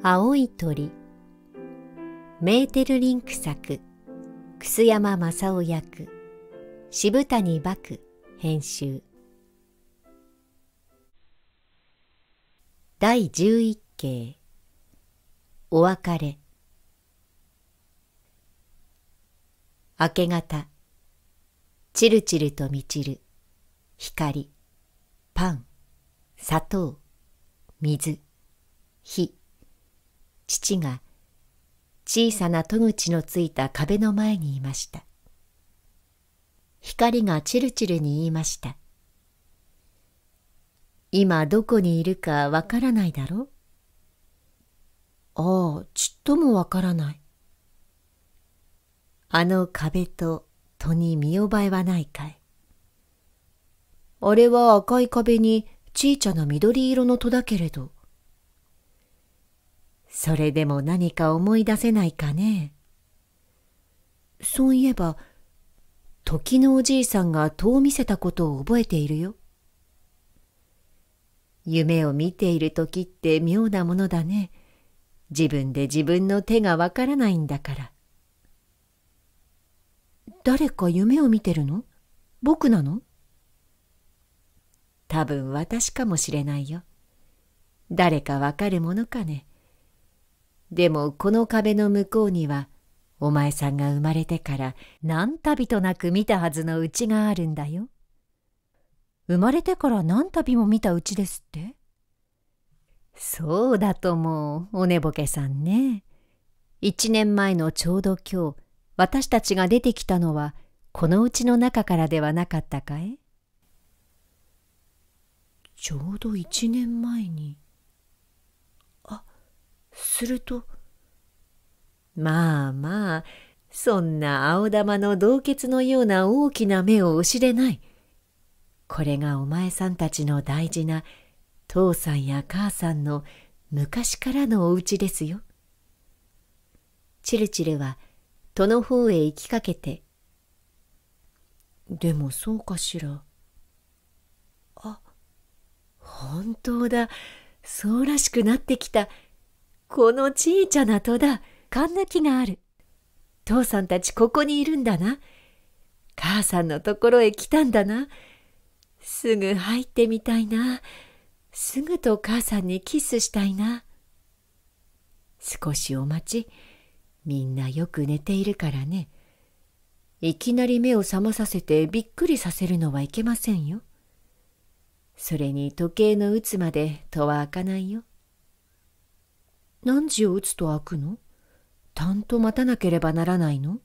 青い鳥メーテルリンク作楠山正夫役渋谷幕編集第十一景お別れ明け方チルチルと満ちる光パン砂糖水火父が小さな戸口のついた壁の前にいました光がチルチルに言いました今どこにいるかわからないだろああちっともわからないあの壁と戸に見覚えはないかいあれは赤い壁に小さな緑色の戸だけれどそれでも何か思い出せないかね。そういえば、時のおじいさんが戸を見せたことを覚えているよ。夢を見ている時って妙なものだね。自分で自分の手がわからないんだから。誰か夢を見てるの僕なの多分私かもしれないよ。誰かわかるものかね。でもこの壁の向こうにはお前さんが生まれてから何度となく見たはずのうちがあるんだよ。生まれてから何度も見たうちですってそうだと思うおねぼけさんね。一年前のちょうど今日私たちが出てきたのはこのうちの中からではなかったかいちょうど一年前に。すると、まあまあ、そんな青玉の洞穴のような大きな目を失れない。これがお前さんたちの大事な父さんや母さんの昔からのお家ですよ。チルチルは戸の方へ行きかけて、でもそうかしら。あ、本当だ。そうらしくなってきた。このちいちゃな戸だ、かんぬきがある。父さんたちここにいるんだな。母さんのところへ来たんだな。すぐ入ってみたいな。すぐと母さんにキスしたいな。少しお待ち。みんなよく寝ているからね。いきなり目を覚まさせてびっくりさせるのはいけませんよ。それに時計の打つまで戸は開かないよ。何時を打つと開くの担当待たなければならないの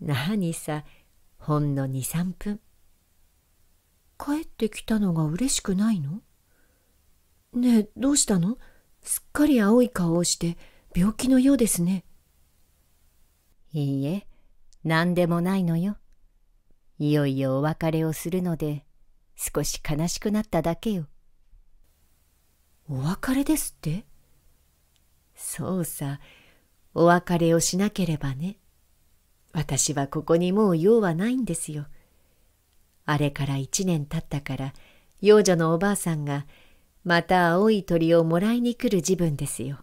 何さほんの23分帰ってきたのが嬉しくないのねえどうしたのすっかり青い顔をして病気のようですねいいえ何でもないのよいよいよお別れをするので少し悲しくなっただけよお別れですってそうさ、お別れをしなければね。私はここにもう用はないんですよ。あれから一年経ったから、幼女のおばあさんが、また青い鳥をもらいに来る時分ですよ。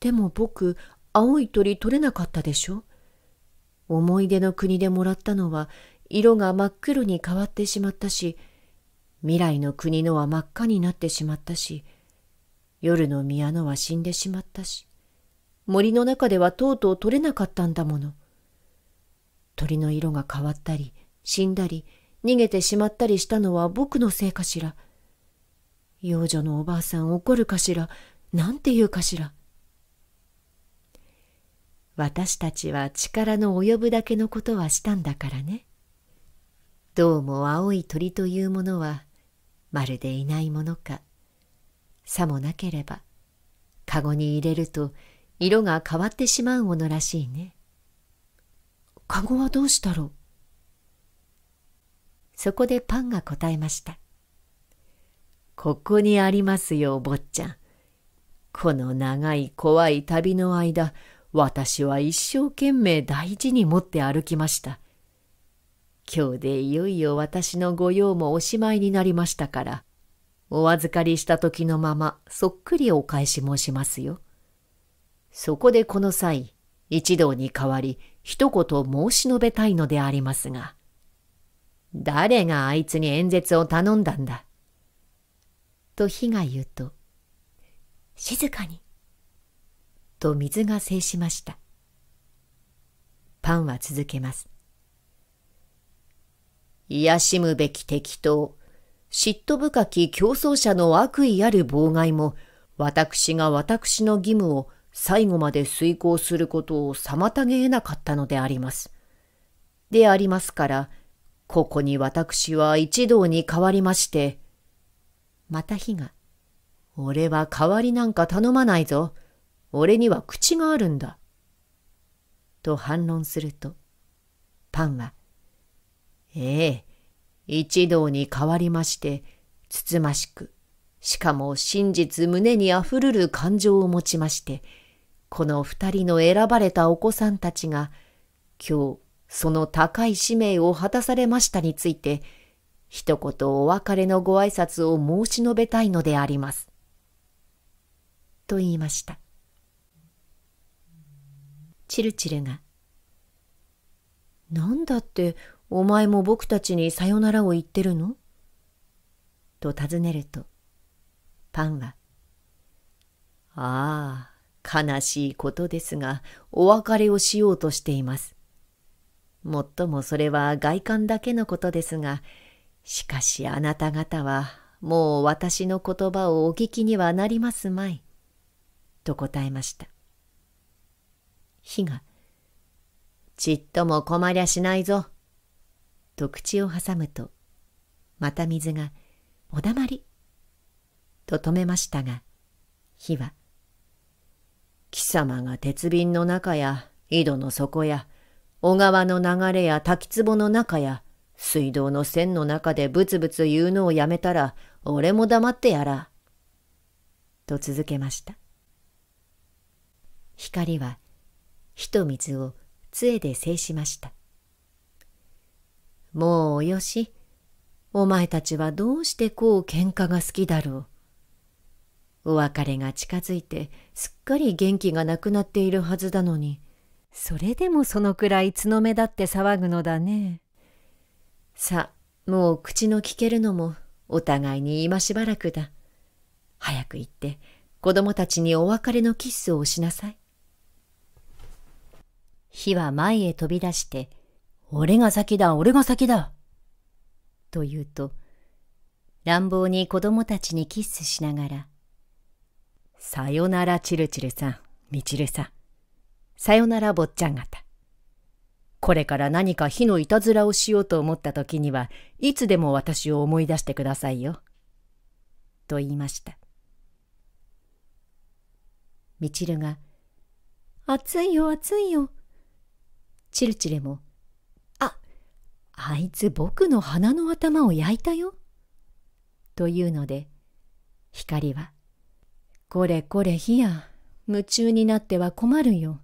でも僕、青い鳥取れなかったでしょ思い出の国でもらったのは、色が真っ黒に変わってしまったし、未来の国のは真っ赤になってしまったし、夜の宮野は死んでしまったし、森の中ではとうとう取れなかったんだもの。鳥の色が変わったり、死んだり、逃げてしまったりしたのは僕のせいかしら。幼女のおばあさん怒るかしら、なんて言うかしら。私たちは力の及ぶだけのことはしたんだからね。どうも青い鳥というものは、まるでいないものかさもなければ、かごに入れると色が変わってしまうものらしいね。かごはどうしたろうそこでパンが答えました。ここにありますよ、坊ちゃん。この長い怖い旅の間、私は一生懸命大事に持って歩きました。今日でいよいよ私の御用もおしまいになりましたから、お預かりした時のままそっくりお返し申しますよ。そこでこの際、一同に代わり一言申し述べたいのでありますが、誰があいつに演説を頼んだんだ。と火が言うと、静かに。と水が制しました。パンは続けます。癒しむべき適当。嫉妬深き競争者の悪意ある妨害も、私が私の義務を最後まで遂行することを妨げ得なかったのであります。でありますから、ここに私は一同に代わりまして、また火が、俺は代わりなんか頼まないぞ。俺には口があるんだ。と反論すると、パンは、ええ、一同に変わりまして、つつましく、しかも真実胸にあふるる感情を持ちまして、この二人の選ばれたお子さんたちが、今日、その高い使命を果たされましたについて、一言お別れのご挨拶を申し述べたいのであります。と言いました。チルチルが、なんだってお前も僕たちにさよならを言ってるのと尋ねると、パンは、ああ、悲しいことですが、お別れをしようとしています。もっともそれは外観だけのことですが、しかしあなた方はもう私の言葉をお聞きにはなりますまい。と答えました。火が、ちっとも困りゃしないぞ。と口を挟むと、また水が、おだまり、と止めましたが、火は、貴様が鉄瓶の中や井戸の底や小川の流れや滝壺の中や水道の線の中でブツブツ言うのをやめたら俺も黙ってやら。と続けました。光は火と水を杖で制しました。もうよし。お前たちはどうしてこう喧嘩が好きだろう。お別れが近づいてすっかり元気がなくなっているはずだのに、それでもそのくらいつの目だって騒ぐのだね。さあ、もう口の聞けるのもお互いに今しばらくだ。早く行って子供たちにお別れのキッスをしなさい。火は前へ飛び出して、俺が先だ、俺が先だ。と言うと、乱暴に子供たちにキスしながら、さよならチルチルさん、みちるさん。さよなら坊ちゃん方。これから何か火のいたずらをしようと思った時には、いつでも私を思い出してくださいよ。と言いました。みちるが、暑いよ暑いよ。チルチルも、あいつ僕の鼻の頭を焼いたよ。というので、光は、これこれ火や、夢中になっては困るよ。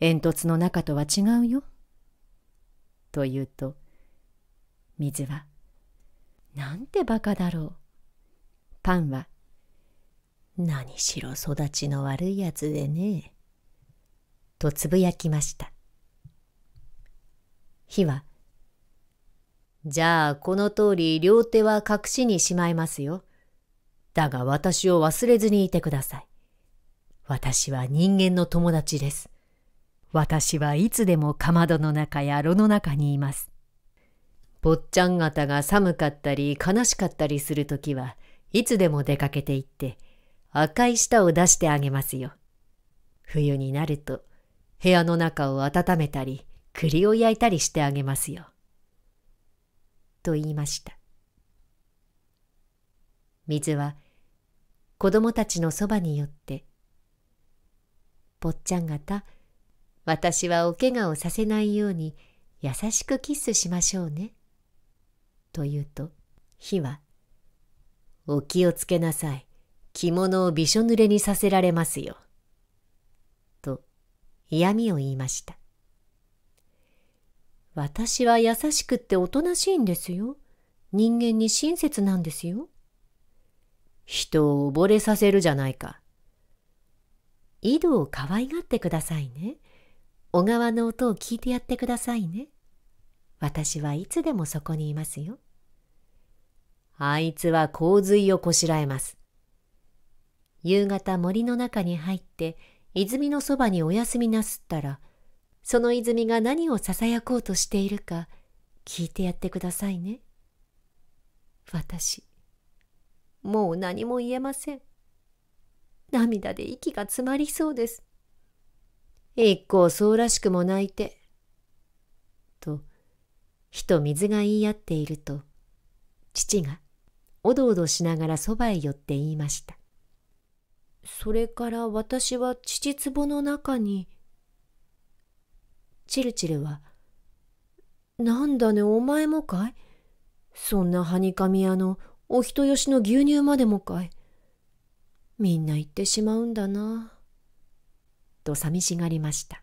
煙突の中とは違うよ。と言うと、水は、なんてバカだろう。パンは、何しろ育ちの悪いやつでね。とつぶやきました。火は、じゃあこの通り両手は隠しにしまいますよ。だが私を忘れずにいてください。私は人間の友達です。私はいつでもかまどの中や炉の中にいます。坊ちゃん方が寒かったり悲しかったりするときはいつでも出かけていって赤い舌を出してあげますよ。冬になると部屋の中を温めたり栗を焼いたりしてあげますよ。と言いました。水は子供たちのそばに寄って、坊ちゃん方、私はお怪我をさせないように優しくキスしましょうね。と言うと、火は、お気をつけなさい。着物をびしょ濡れにさせられますよ。と嫌味を言いました。私は優しくっておとなしいんですよ。人間に親切なんですよ。人を溺れさせるじゃないか。井戸を可愛がってくださいね。小川の音を聞いてやってくださいね。私はいつでもそこにいますよ。あいつは洪水をこしらえます。夕方森の中に入って泉のそばにお休みなすったらその泉が何をささやこうとしているか聞いてやってくださいね。私、もう何も言えません。涙で息が詰まりそうです。一向そうらしくも泣いて。と、火と水が言い合っていると、父がおどおどしながらそばへ寄って言いました。それから私は父壺の中にチルチルは、なんだね、お前もかいそんなはにかみ屋のお人よしの牛乳までもかいみんな行ってしまうんだな。と寂しがりました。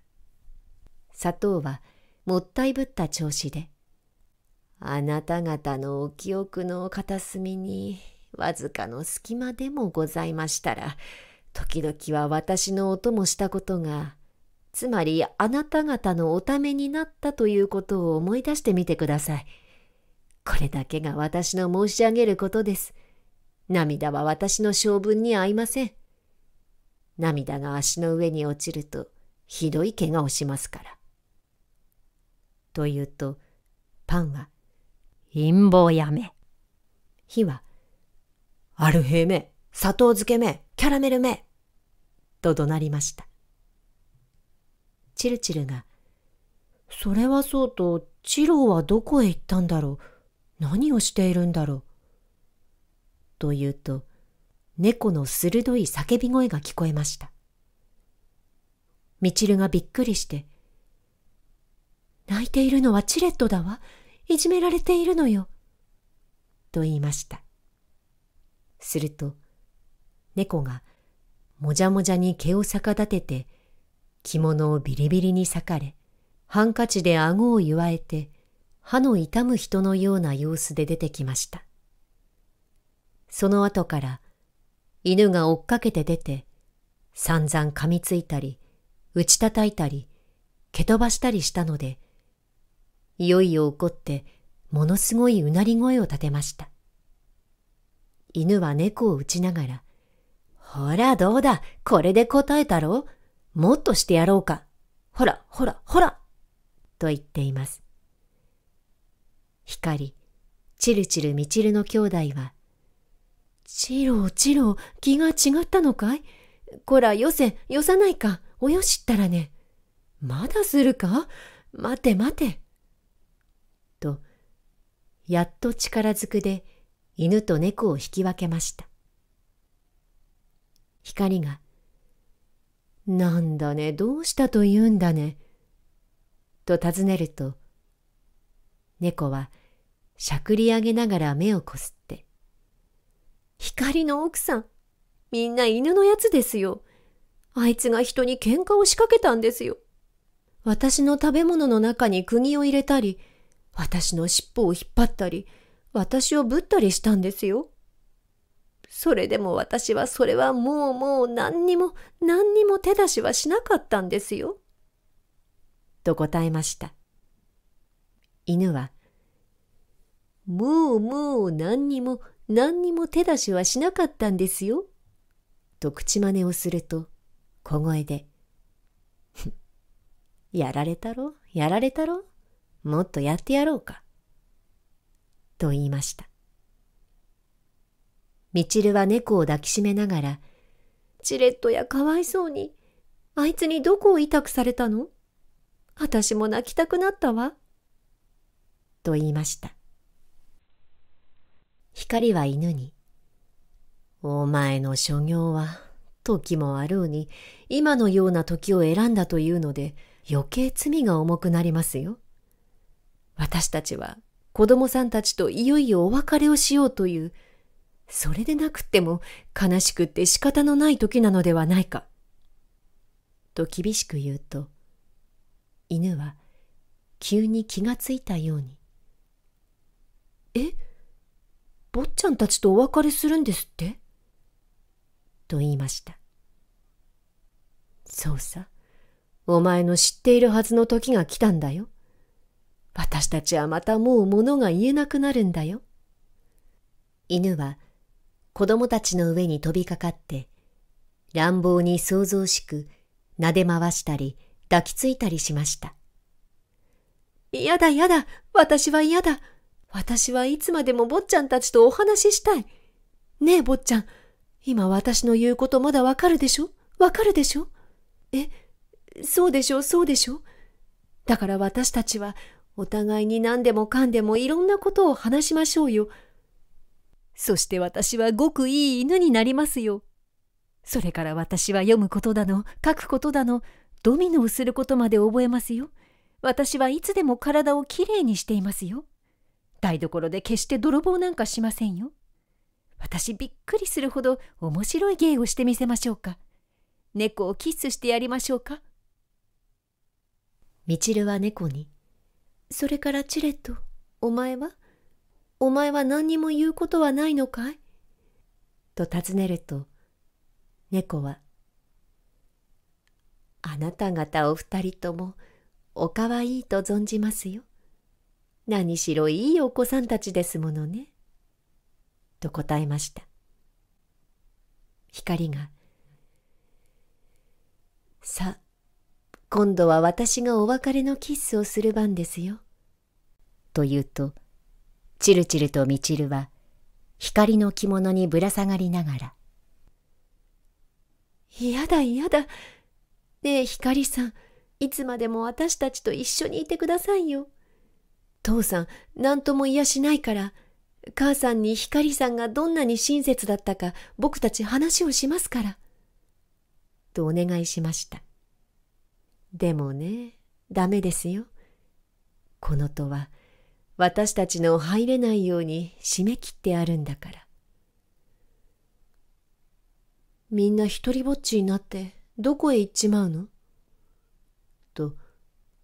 砂糖はもったいぶった調子で、あなた方のお記憶の片隅にわずかの隙間でもございましたら、時々は私の音もしたことがつまりあなた方のおためになったということを思い出してみてください。これだけが私の申し上げることです。涙は私の性分に合いません。涙が足の上に落ちるとひどい怪我をしますから。と言うとパンは「陰謀やめ」火は「アルヘめ、砂糖漬けめ、キャラメルめ」と怒鳴りました。チルチルが、それはそうと、チローはどこへ行ったんだろう何をしているんだろうと言うと、猫の鋭い叫び声が聞こえました。みちるがびっくりして、泣いているのはチレットだわ。いじめられているのよ。と言いました。すると、猫がもじゃもじゃに毛を逆立てて着物をビリビリに裂かれ、ハンカチで顎を祝わえて、歯の痛む人のような様子で出てきました。その後から、犬が追っかけて出て、散々噛みついたり、打ち叩いたり、蹴飛ばしたりしたので、いよいよ怒って、ものすごいうなり声を立てました。犬は猫を打ちながら、ほらどうだ、これで答えたろもっとしてやろうか。ほら、ほら、ほらと言っています。光、チルチルみちるの兄弟は、チロチロ、気が違ったのかいこら、よせ、よさないか、およしったらね。まだするか待て待て。と、やっと力ずくで犬と猫を引き分けました。光がなんだね、どうしたと言うんだね。と尋ねると、猫はしゃくり上げながら目をこすって、光の奥さん、みんな犬のやつですよ。あいつが人に喧嘩を仕掛けたんですよ。私の食べ物の中に釘を入れたり、私の尻尾を引っ張ったり、私をぶったりしたんですよ。それでも私はそれはもうもう何にも何にも手出しはしなかったんですよ。と答えました。犬は、もうもう何にも何にも手出しはしなかったんですよ。と口真似をすると、小声で、やられたろやられたろもっとやってやろうか。と言いました。みちるは猫を抱きしめながら、チレットやかわいそうに、あいつにどこを委託されたの私も泣きたくなったわ。と言いました。光は犬に、お前の所業は、時もあろうに、今のような時を選んだというので、余計罪が重くなりますよ。私たちは、子供さんたちといよいよお別れをしようという、それでなくっても悲しくって仕方のない時なのではないか。と厳しく言うと、犬は急に気がついたように、え坊ちゃんたちとお別れするんですってと言いました。そうさ、お前の知っているはずの時が来たんだよ。私たちはまたもう物が言えなくなるんだよ。犬は子供たちの上に飛びかかって、乱暴に想像しく、撫で回したり、抱きついたりしました。やだやだ、私は嫌だ。私はいつまでも坊ちゃんたちとお話ししたい。ねえ坊ちゃん、今私の言うことまだわかるでしょわかるでしょえ、そうでしょそうでしょだから私たちはお互いに何でもかんでもいろんなことを話しましょうよ。そして私はごくいい犬になりますよ。それから私は読むことだの、書くことだの、ドミノをすることまで覚えますよ。私はいつでも体をきれいにしていますよ。台所で決して泥棒なんかしませんよ。私びっくりするほど面白い芸をしてみせましょうか。猫をキスしてやりましょうか。みちるは猫に、それからチレット、お前はお前は何にも言うことはないのかいと尋ねると猫は「あなた方お二人ともおかわいいと存じますよ。何しろいいお子さんたちですものね。と答えました。光が、さ、今度は私がお別れのキスをする番ですよ。と言うと、チルチルとみちるは光の着物にぶら下がりながら「嫌だ嫌だ。ねえ光さんいつまでも私たちと一緒にいてくださいよ。父さん何とも癒しないから母さんに光さんがどんなに親切だったか僕たち話をしますから」とお願いしました。でもねダメですよ。この戸は私たちの入れないように締め切ってあるんだから。みんな一りぼっちになってどこへ行っちまうのと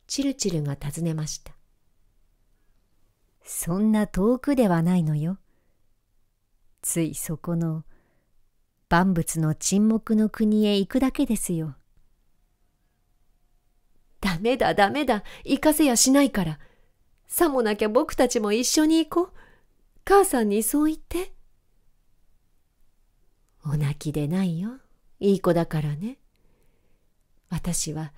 チルチルが尋ねました。そんな遠くではないのよ。ついそこの万物の沈黙の国へ行くだけですよ。ダメだダメだ行かせやしないからさもなきゃ僕たちも一緒に行こう。母さんにそう言って。お泣きでないよ。いい子だからね。私は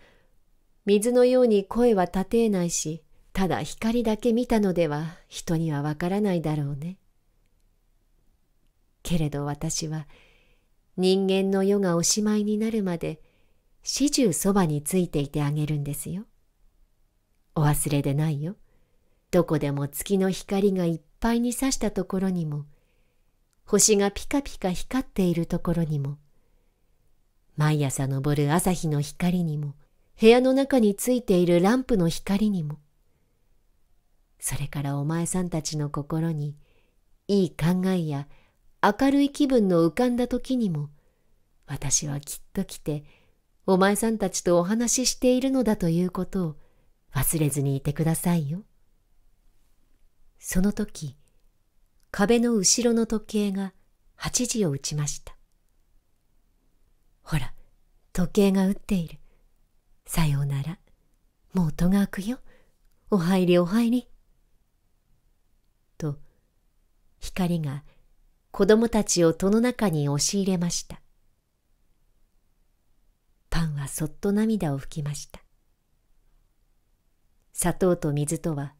水のように声は立てえないし、ただ光だけ見たのでは人にはわからないだろうね。けれど私は人間の世がおしまいになるまで始終そばについていてあげるんですよ。お忘れでないよ。どこでも月の光がいっぱいにさしたところにも、星がピカピカ光っているところにも、毎朝昇る朝日の光にも、部屋の中についているランプの光にも、それからお前さんたちの心に、いい考えや明るい気分の浮かんだ時にも、私はきっと来て、お前さんたちとお話ししているのだということを忘れずにいてくださいよ。その時、壁の後ろの時計が八時を打ちました。ほら、時計が打っている。さようなら。もう戸が開くよ。お入りお入り。と、光が子供たちを戸の中に押し入れました。パンはそっと涙を拭きました。砂糖と水とは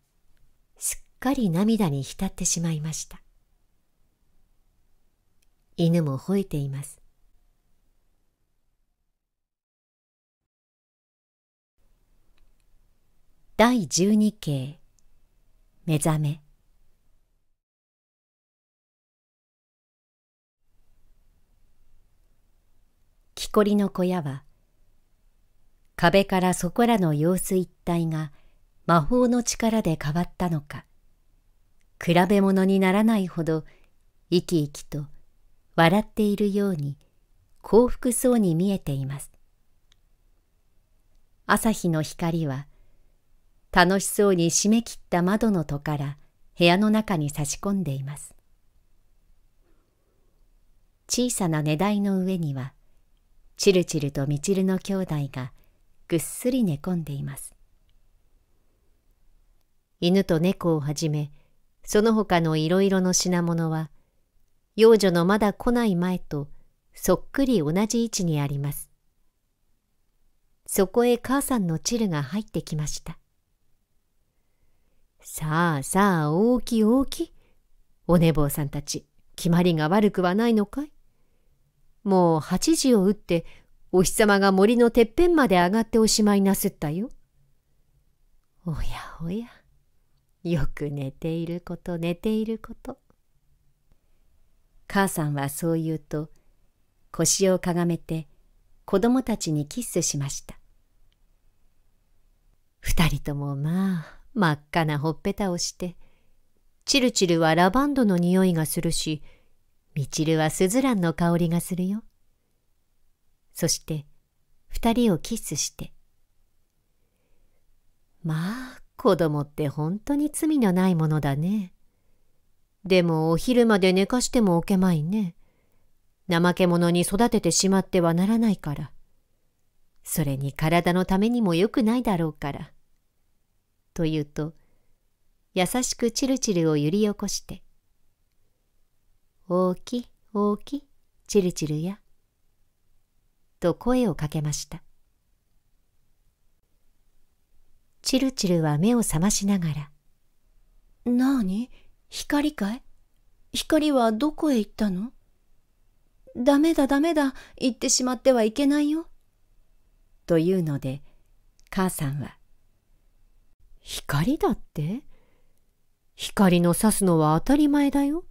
かり涙に浸ってしまいました犬も吠えています第十二形目覚め木こりの小屋は壁からそこらの様子一体が魔法の力で変わったのか比べ物にならないほど生き生きと笑っているように幸福そうに見えています。朝日の光は楽しそうに締め切った窓の戸から部屋の中に差し込んでいます。小さな寝台の上にはチルチルとミチルの兄弟がぐっすり寝込んでいます。犬と猫をはじめその他のいろいろの品物は、幼女のまだ来ない前とそっくり同じ位置にあります。そこへ母さんのチルが入ってきました。さあさあ、大きい大きい。お寝坊さんたち、決まりが悪くはないのかいもう八時を打って、お日様が森のてっぺんまで上がっておしまいなすったよ。おやおや。よく寝ていること寝ていること母さんはそう言うと腰をかがめて子供たちにキスしました二人ともまあ真っ赤なほっぺたをしてチルチルはラバンドの匂いがするしみちるはスズランの香りがするよそして二人をキスしてまあ子供って本当に罪のないものだね。でもお昼まで寝かしてもおけまいね。怠け者に育ててしまってはならないから。それに体のためにも良くないだろうから。と言うと、優しくチルチルを揺り起こして、大き、大き、チルチルや、と声をかけました。チルチルは目を覚ましながら。なに光かい光はどこへ行ったのダメだダメだ、行ってしまってはいけないよ。というので、母さんは、光だって光の差すのは当たり前だよ。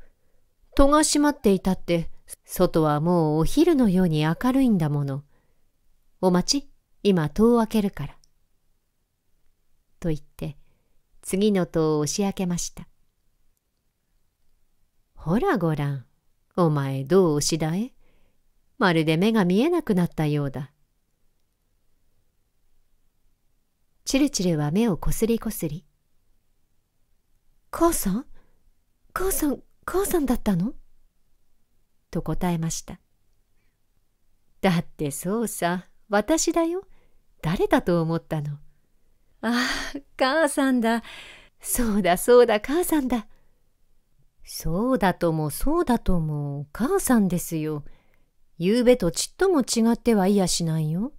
戸が閉まっていたって、外はもうお昼のように明るいんだもの。お待ち、今戸を開けるから。と言って次の戸を押し開けましたほらごらんお前どう押しだえまるで目が見えなくなったようだチルチルは目をこすりこすり母さん母さん母さんだったのと答えましただってそうさ私だよ誰だと思ったのああ、母さんだ。そうだそうだ、母さんだ。そうだともそうだとも、母さんですよ。ゆうべとちっとも違ってはいやしないよ。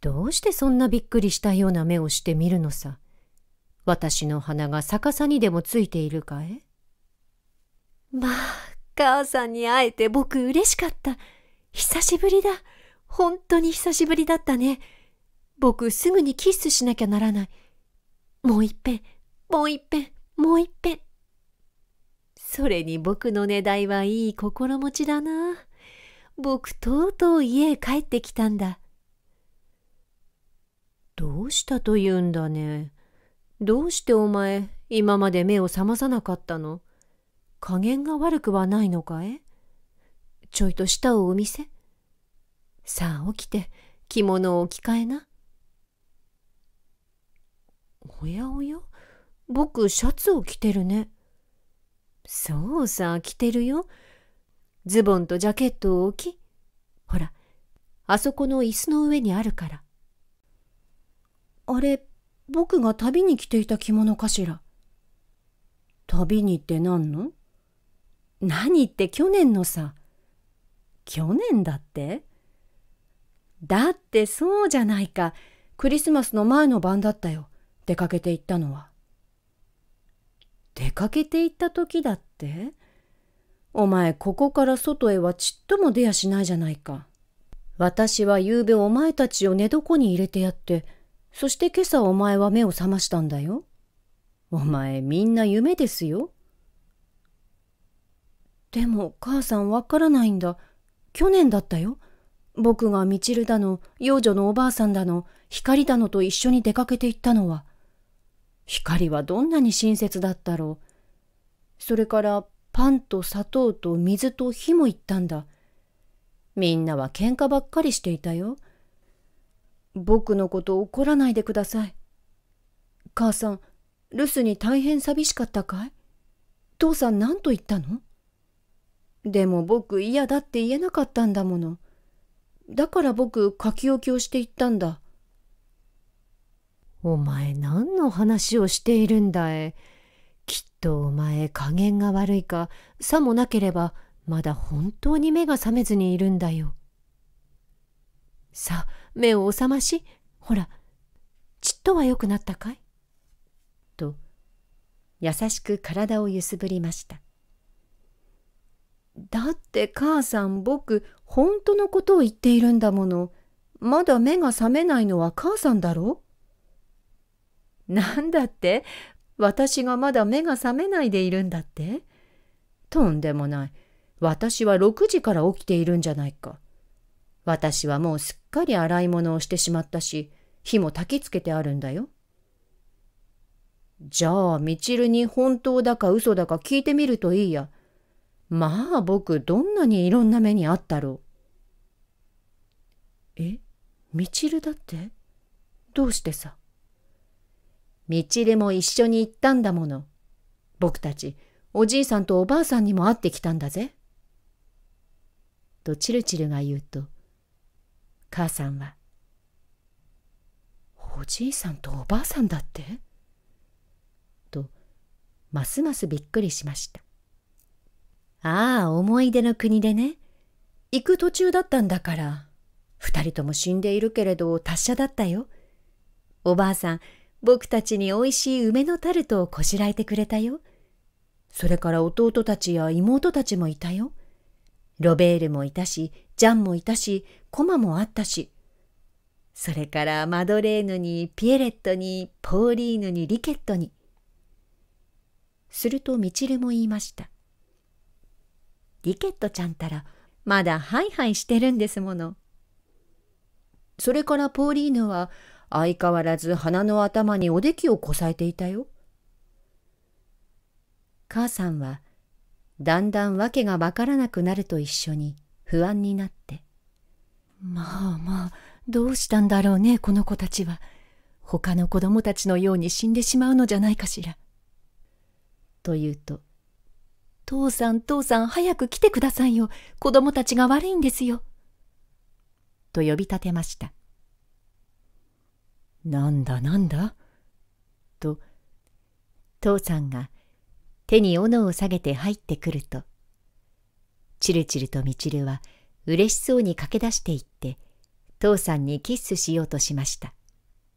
どうしてそんなびっくりしたような目をしてみるのさ。私の鼻が逆さにでもついているかえまあ、母さんに会えて僕嬉しかった。久しぶりだ。本当に久しぶりだったね。僕すぐにキスしなきゃならない。もういっぺん、もういっぺん、もういっぺん。それに僕の値いはいい心持ちだな。僕とうとう家へ帰ってきたんだ。どうしたと言うんだね。どうしてお前、今まで目を覚まさなかったの加減が悪くはないのかいちょいと舌をお見せ。さあ起きて、着物を着替えな。おやおや僕シャツを着てるね。そうさ、着てるよ。ズボンとジャケットを置き。ほら、あそこの椅子の上にあるから。あれ、僕が旅に着ていた着物かしら。旅にって何の何って去年のさ。去年だってだってそうじゃないか。クリスマスの前の晩だったよ。出かけて行ったのは。出かけて行った時だってお前ここから外へはちっとも出やしないじゃないか。私は昨べお前たちを寝床に入れてやって、そして今朝お前は目を覚ましたんだよ。お前みんな夢ですよ。でも母さんわからないんだ。去年だったよ。僕がみちるだの、幼女のおばあさんだの、光だのと一緒に出かけて行ったのは。光はどんなに親切だったろう。それからパンと砂糖と水と火もいったんだ。みんなは喧嘩ばっかりしていたよ。僕のこと怒らないでください。母さん、留守に大変寂しかったかい父さん何と言ったのでも僕嫌だって言えなかったんだもの。だから僕書き置きをしていったんだ。お前何の話をしているんだい。きっとお前加減が悪いか、さもなければまだ本当に目が覚めずにいるんだよ。さあ、目を覚まし、ほら、ちっとは良くなったかいと、優しく体を揺すぶりました。だって母さん僕本当のことを言っているんだもの。まだ目が覚めないのは母さんだろなんだって私がまだ目が覚めないでいるんだってとんでもない。私は6時から起きているんじゃないか。私はもうすっかり洗い物をしてしまったし、火も焚きつけてあるんだよ。じゃあ、みちるに本当だか嘘だか聞いてみるといいや。まあ僕、どんなにいろんな目にあったろう。えみちるだってどうしてさ道でも一緒に行ったんだもの。僕たち、おじいさんとおばあさんにも会ってきたんだぜ。とチルチルが言うと、母さんは、おじいさんとおばあさんだってと、ますますびっくりしました。ああ、思い出の国でね。行く途中だったんだから。二人とも死んでいるけれど、達者だったよ。おばあさん、僕たちに美味しい梅のタルトをこしらえてくれたよ。それから弟たちや妹たちもいたよ。ロベールもいたし、ジャンもいたし、コマもあったし。それからマドレーヌにピエレットにポーリーヌにリケットに。するとミチルも言いました。リケットちゃんたらまだハイハイしてるんですもの。それからポーリーヌは相変わらず鼻の頭におできをこさえていたよ。母さんはだんだん訳がわからなくなると一緒に不安になって「まあまあどうしたんだろうねこの子たちは他の子供たちのように死んでしまうのじゃないかしら」と言うと「父さん父さん早く来てくださいよ子供たちが悪いんですよ」と呼び立てました。なんだなんだと父さんが手に斧を下げて入ってくるとチルチルとみちるはうれしそうに駆け出していって父さんにキッスしようとしました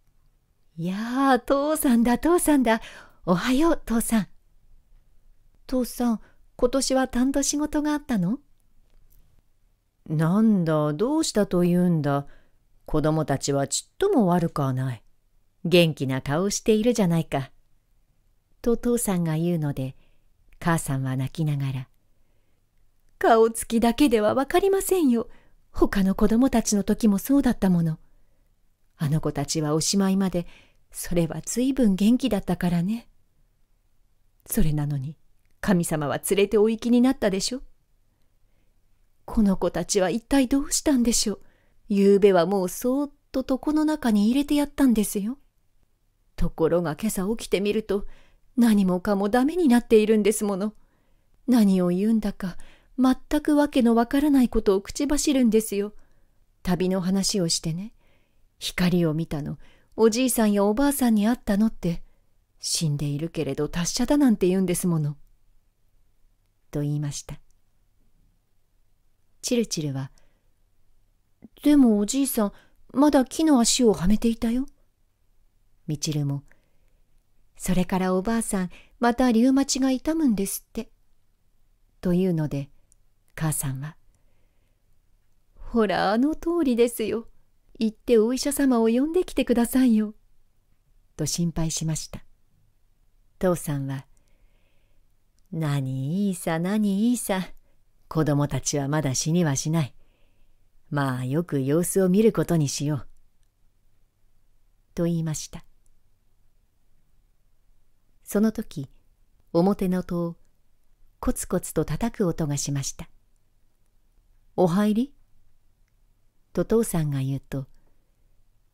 「いやあ父さんだ父さんだおはよう父さん」「父さん今年はん当仕事があったの?」なんだどうしたというんだ子供たちはちっとも悪くはない。元気な顔をしているじゃないか。と父さんが言うので、母さんは泣きながら、顔つきだけではわかりませんよ。他の子供たちの時もそうだったもの。あの子たちはおしまいまで、それは随分元気だったからね。それなのに、神様は連れてお行きになったでしょ。この子たちは一体どうしたんでしょう。昨夜べはもうそーっと床の中に入れてやったんですよ。ところが今朝起きてみると、何もかもダメになっているんですもの。何を言うんだか、全くわけのわからないことを口走るんですよ。旅の話をしてね。光を見たの、おじいさんやおばあさんに会ったのって、死んでいるけれど達者だなんて言うんですもの。と言いました。チルチルは、でもおじいさん、まだ木の足をはめていたよ。みちるも、それからおばあさん、またリウマチが痛むんですって。というので、母さんは、ほら、あの通りですよ。行ってお医者様を呼んできてくださいよ。と心配しました。父さんは、何いいさ何いいさ、子供たちはまだ死にはしない。まあよく様子を見ることにしよう。と言いました。その時、表の戸をコツコツと叩く音がしました。お入りと父さんが言うと、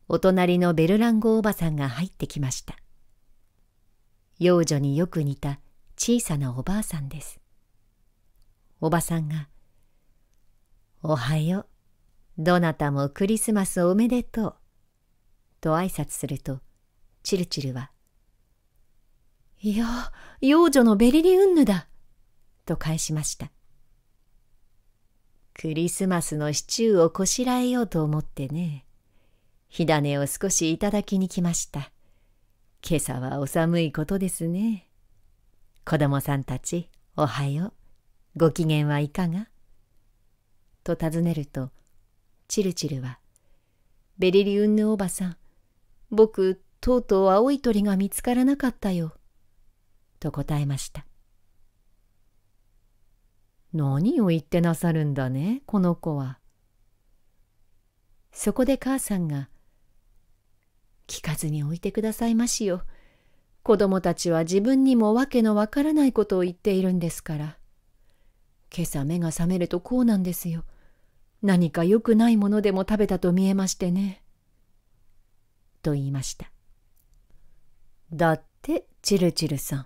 お隣のベルランゴおばさんが入ってきました。幼女によく似た小さなおばあさんです。おばさんが、おはよう。どなたもクリスマスおめでとう。と挨拶すると、チルチルは、いや、幼女のベリリウンヌだ。と返しました。クリスマスのシチューをこしらえようと思ってね。火種を少しいただきに来ました。今朝はお寒いことですね。子供さんたち、おはよう。ご機嫌はいかがと尋ねると、チルチルは、ベリリウンヌおばさん、僕、とうとう青い鳥が見つからなかったよ。と答えました。何を言ってなさるんだね、この子は。そこで母さんが、聞かずに置いてくださいましよ。子供たちは自分にもわけのわからないことを言っているんですから。今朝目が覚めるとこうなんですよ。何か良くないものでも食べたと見えましてね。と言いました。だって、チルチルさん。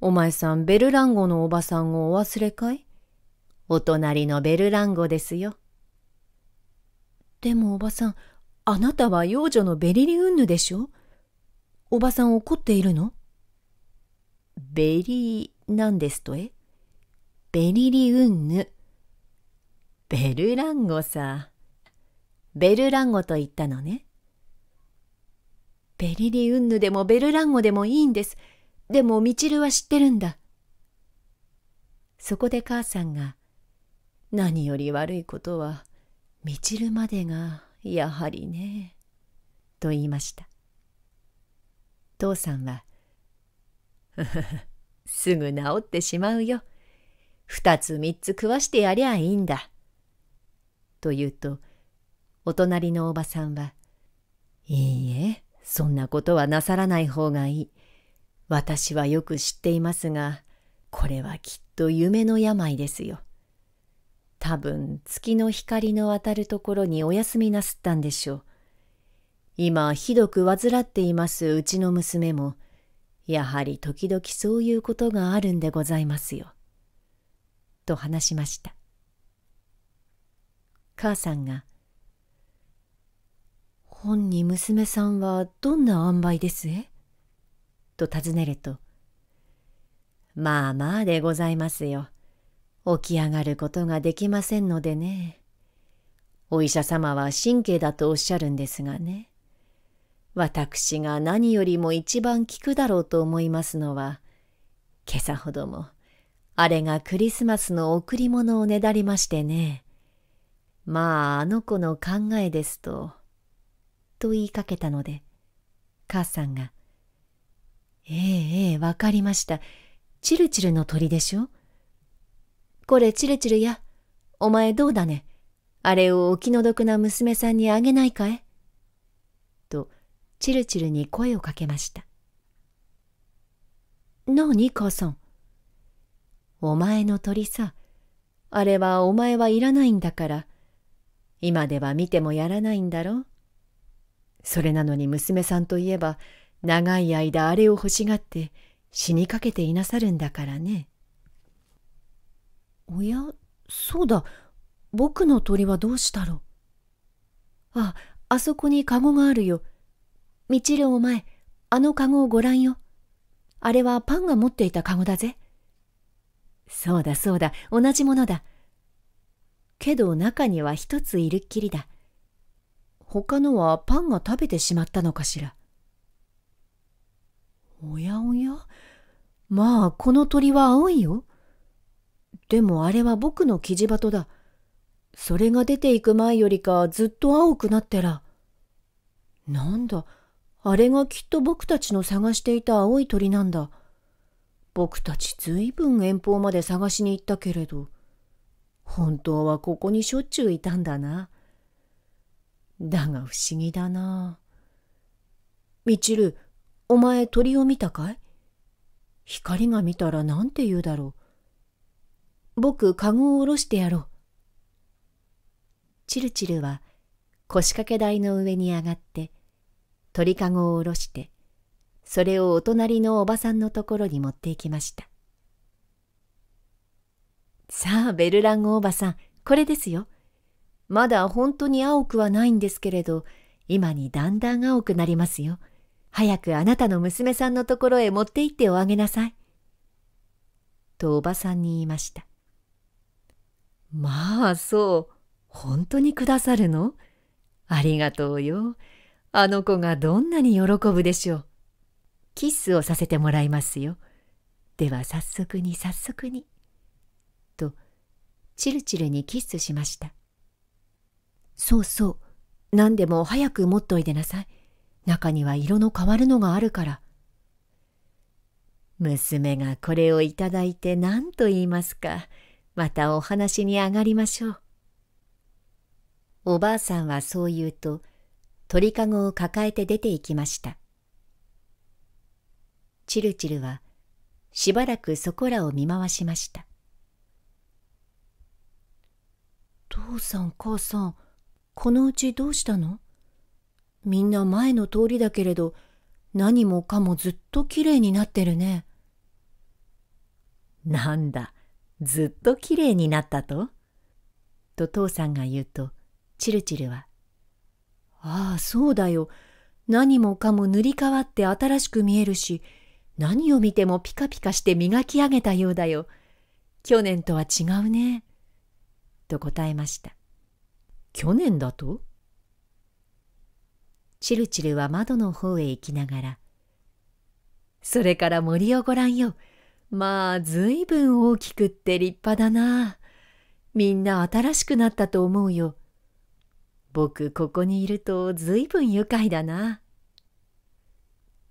お前さん、ベルランゴのおばさんをお忘れかいお隣のベルランゴですよ。でもおばさん、あなたは幼女のベリリウンヌでしょおばさん怒っているのベリーなんですとえベリリウンヌベルランゴさ。ベルランゴと言ったのね。ベリリウンヌでもベルランゴでもいいんです。でもミチルは知ってるんだ。そこで母さんが、何より悪いことは、みちるまでが、やはりね、と言いました。父さんは、すぐ治ってしまうよ。二つ三つ食わしてやりゃいいんだ。と言うとお隣のおばさんは「いいえそんなことはなさらない方がいい。私はよく知っていますがこれはきっと夢の病ですよ。多分月の光の当たるところにお休みなすったんでしょう。今ひどく患っていますうちの娘もやはり時々そういうことがあるんでございますよ。と話しました。母さんが「本に娘さんはどんな塩梅ですえ?」と尋ねると「まあまあでございますよ。起き上がることができませんのでね。お医者様は神経だとおっしゃるんですがね。私が何よりも一番効くだろうと思いますのは、今朝ほども、あれがクリスマスの贈り物をねだりましてね。まああの子の考えですと。と言いかけたので母さんが「ええええわかりましたチルチルの鳥でしょこれチルチルやお前どうだねあれをお気の毒な娘さんにあげないかえ?」とチルチルに声をかけました「何母さんお前の鳥さあれはお前はいらないんだから今では見てもやらないんだろそれなのに娘さんといえば長い間あれを欲しがって死にかけていなさるんだからね。おや、そうだ、僕の鳥はどうしたろう。あ、あそこにカゴがあるよ。みちるお前、あのカゴをご覧よ。あれはパンが持っていたカゴだぜ。そうだそうだ、同じものだ。けど中には一ついるっきりだ。他のはパンが食べてしまったのかしら。おやおやまあ、この鳥は青いよ。でもあれは僕のキジバトだ。それが出ていく前よりかずっと青くなってら。なんだ、あれがきっと僕たちの探していた青い鳥なんだ。僕たちずいぶん遠方まで探しに行ったけれど。本当はここにしょっちゅういたんだな。だが不思議だな。みちる、お前鳥を見たかい光が見たらなんて言うだろう。僕、カゴを下ろしてやろう。チルチルは腰掛け台の上に上がって鳥かごを下ろしてそれをお隣のおばさんのところに持っていきましたさあ、ベルランおばさん、これですよ。まだ本当に青くはないんですけれど、今にだんだん青くなりますよ。早くあなたの娘さんのところへ持って行っておあげなさい。とおばさんに言いました。まあそう、本当にくださるのありがとうよ。あの子がどんなに喜ぶでしょう。キスをさせてもらいますよ。では早速に早速に。チルチルにキスしました。そうそう、何でも早く持っといでなさい。中には色の変わるのがあるから。娘がこれをいただいて何と言いますか。またお話に上がりましょう。おばあさんはそう言うと、鳥かごを抱えて出て行きました。チルチルはしばらくそこらを見回しました。父さん母さんこのうちどうしたのみんな前の通りだけれど何もかもずっときれいになってるね。なんだずっときれいになったとと父さんが言うとチルチルは「ああそうだよ何もかも塗り替わって新しく見えるし何を見てもピカピカして磨き上げたようだよ去年とは違うね」と答えました。去年だとチルチルは窓の方へ行きながら、それから森をご覧よ。まあ、ずいぶん大きくって立派だな。みんな新しくなったと思うよ。僕、ここにいるとずいぶん愉快だな。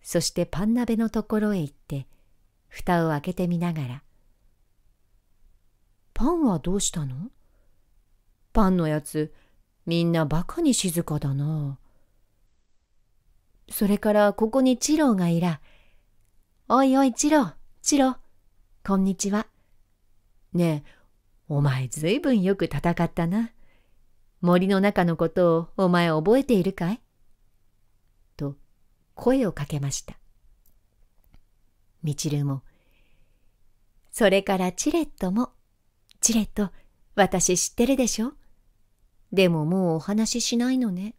そしてパン鍋のところへ行って、蓋を開けてみながら。パンはどうしたのパンのやつみんなバカに静かだな。それからここにチローがいら。おいおいチロー、チロー、こんにちは。ねえ、お前ずいぶんよく戦ったな。森の中のことをお前覚えているかいと声をかけました。みちるも、それからチレットも、チレット、私知ってるでしょでももうお話ししないのね。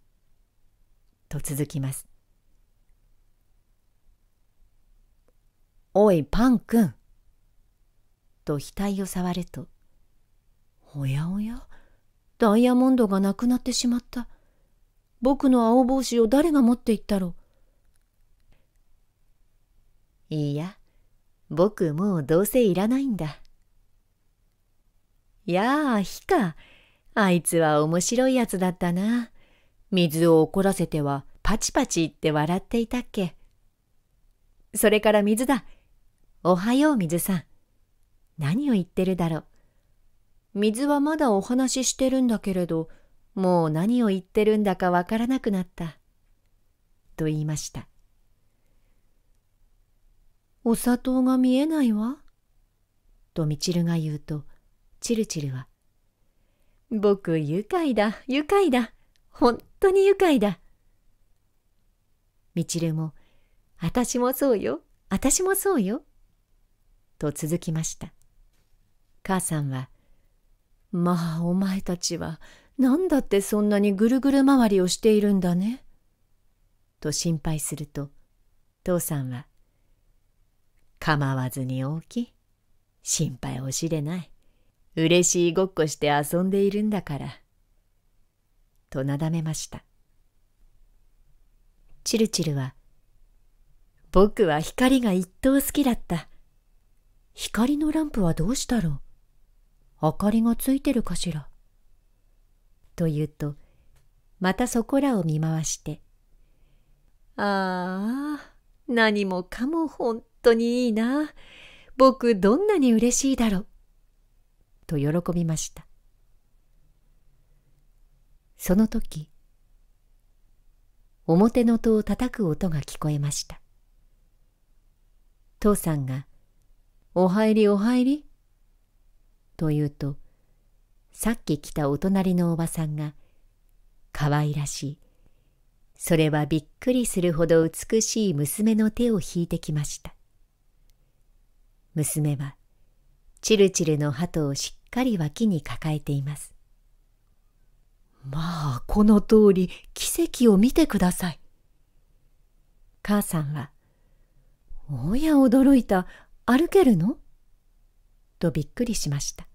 と続きます。おいパンくん。と額を触ると、おやおや、ダイヤモンドがなくなってしまった。僕の青帽子を誰が持っていったろう。いや、僕もうどうせいらないんだ。やあ、ひか。あいつは面白いやつだったな。水を怒らせてはパチパチ言って笑っていたっけ。それから水だ。おはよう水さん。何を言ってるだろう。水はまだお話ししてるんだけれど、もう何を言ってるんだかわからなくなった。と言いました。お砂糖が見えないわ。とみちるが言うと、ちるちるは、僕愉快だ愉快だ本当に愉快だみちるも「あたしもそうよあたしもそうよ」と続きました母さんは「まあお前たちは何だってそんなにぐるぐる回りをしているんだね」と心配すると父さんは「構わずに大きい心配をしれない嬉しいごっこして遊んでいるんだから。となだめました。チルチルは、僕は光が一等好きだった。光のランプはどうしたろう明かりがついてるかしら。と言うと、またそこらを見回して、ああ、何もかも本当にいいな。僕どんなに嬉しいだろう。と喜びましたその時表の戸を叩く音が聞こえました父さんが「お入りお入り」と言うとさっき来たお隣のおばさんがかわいらしいそれはびっくりするほど美しい娘の手を引いてきました娘はチルチルの鳩をしっかり脇に抱えています。まあ、この通り奇跡を見てください。母さんは、おや驚いた、歩けるのとびっくりしました。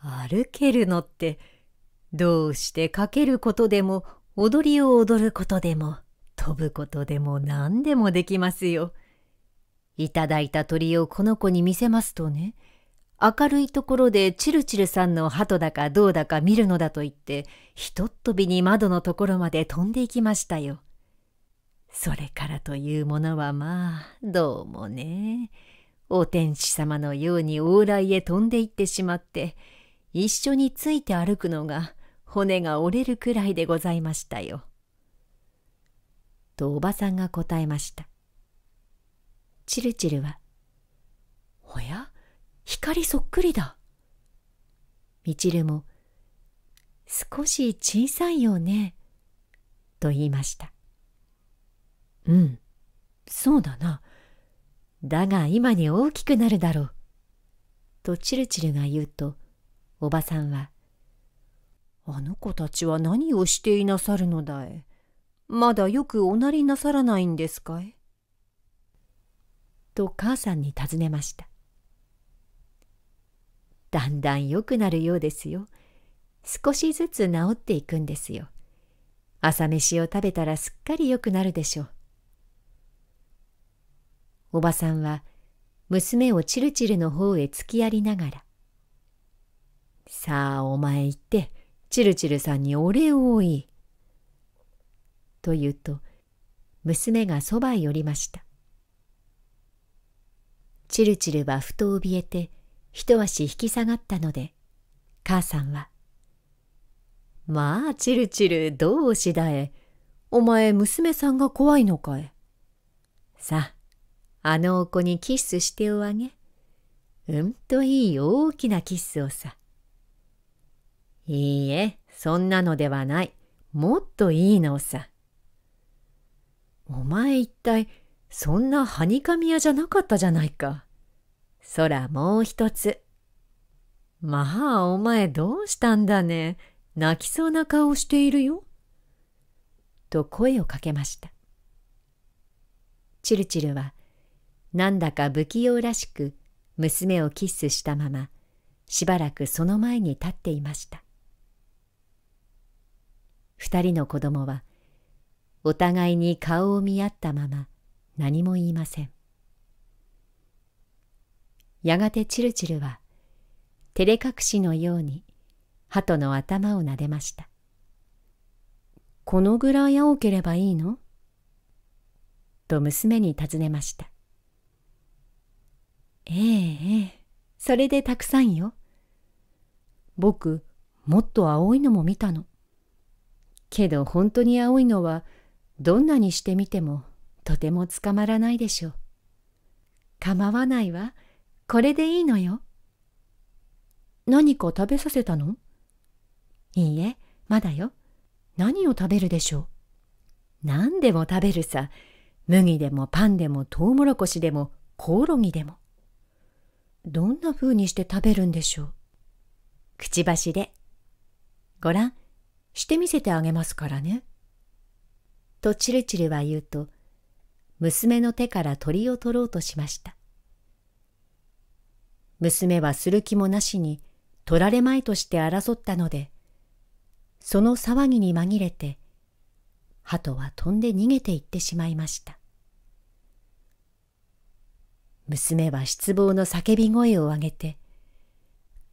歩けるのって、どうしてかけることでも、踊りを踊ることでも、飛ぶことでも何でもできますよ。いただいた鳥をこの子に見せますとね、明るいところでチルチルさんの鳩だかどうだか見るのだと言って、ひとっ飛びに窓のところまで飛んでいきましたよ。それからというものはまあ、どうもね、お天使様のように往来へ飛んでいってしまって、一緒について歩くのが骨が折れるくらいでございましたよ。とおばさんが答えました。チルチルは光そっくりだ。みちるも、少し小さいよね、と言いました。うん、そうだな。だが今に大きくなるだろう。とチルチルが言うと、おばさんは、あの子たちは何をしていなさるのだい。まだよくおなりなさらないんですかいと母さんに尋ねました。だんだん良くなるようですよ。少しずつ治っていくんですよ。朝飯を食べたらすっかり良くなるでしょう。おばさんは娘をチルチルの方へ突きやりながら。さあお前行って、チルチルさんにお礼を言い。と言うと、娘がそばへ寄りました。チルチルはふと怯えて、一足引き下がったので母さんは「まあチルチルどうしだえお前娘さんが怖いのかえ」さああのお子にキスしておあげうんといい大きなキスをさいいえそんなのではないもっといいのさお前一体そんなはにかみ屋じゃなかったじゃないか。そらもう一つ。まあ、お前どうしたんだね。泣きそうな顔しているよ。と声をかけました。チルチルは、なんだか不器用らしく娘をキスしたまま、しばらくその前に立っていました。二人の子供は、お互いに顔を見合ったまま何も言いません。やがてチルチルは照れ隠しのように鳩の頭を撫でました。このぐらい青ければいいのと娘に尋ねました。えええそれでたくさんよ。僕、もっと青いのも見たの。けど本当に青いのはどんなにしてみてもとても捕まらないでしょう。構わないわ。これでいいのよ。何か食べさせたのいいえ、まだよ。何を食べるでしょう何でも食べるさ。麦でもパンでもトウモロコシでもコオロギでも。どんな風にして食べるんでしょうくちばしで。ごらん、してみせてあげますからね。とチルチルは言うと、娘の手から鳥を取ろうとしました。娘はする気もなしに取られまいとして争ったので、その騒ぎに紛れて、鳩は飛んで逃げていってしまいました。娘は失望の叫び声を上げて、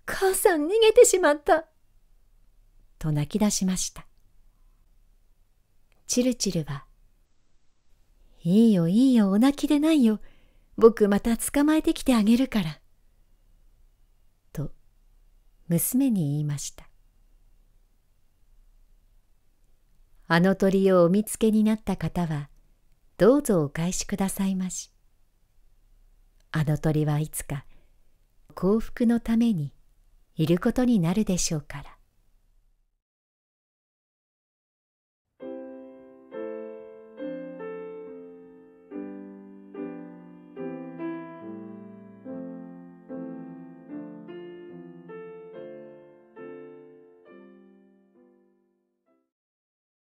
母さん逃げてしまった。と泣き出しました。チルチルは、いいよいいよお泣きでないよ。僕また捕まえてきてあげるから。娘に言いました。あの鳥をお見つけになった方は、どうぞお返しくださいまし。あの鳥はいつか幸福のためにいることになるでしょうから。